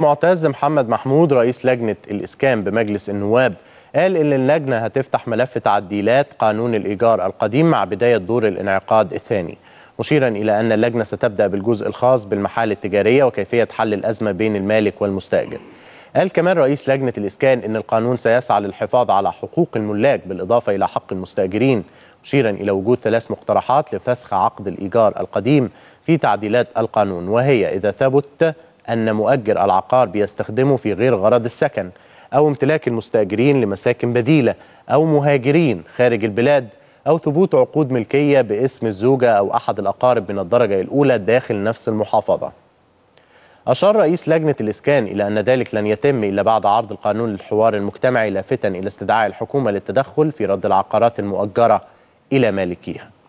معتز محمد محمود رئيس لجنة الإسكان بمجلس النواب قال إن اللجنة هتفتح ملف تعديلات قانون الإيجار القديم مع بداية دور الانعقاد الثاني مشيرا إلى أن اللجنة ستبدأ بالجزء الخاص بالمحال التجارية وكيفية حل الأزمة بين المالك والمستأجر قال كمان رئيس لجنة الإسكان إن القانون سيسعى للحفاظ على حقوق الملاك بالإضافة إلى حق المستأجرين مشيرا إلى وجود ثلاث مقترحات لفسخ عقد الإيجار القديم في تعديلات القانون وهي إذا ثبت أن مؤجر العقار بيستخدمه في غير غرض السكن أو امتلاك المستأجرين لمساكن بديلة أو مهاجرين خارج البلاد أو ثبوت عقود ملكية باسم الزوجة أو أحد الأقارب من الدرجة الأولى داخل نفس المحافظة أشار رئيس لجنة الإسكان إلى أن ذلك لن يتم إلا بعد عرض القانون للحوار المجتمعي لافتا إلى استدعاء الحكومة للتدخل في رد العقارات المؤجرة إلى مالكيها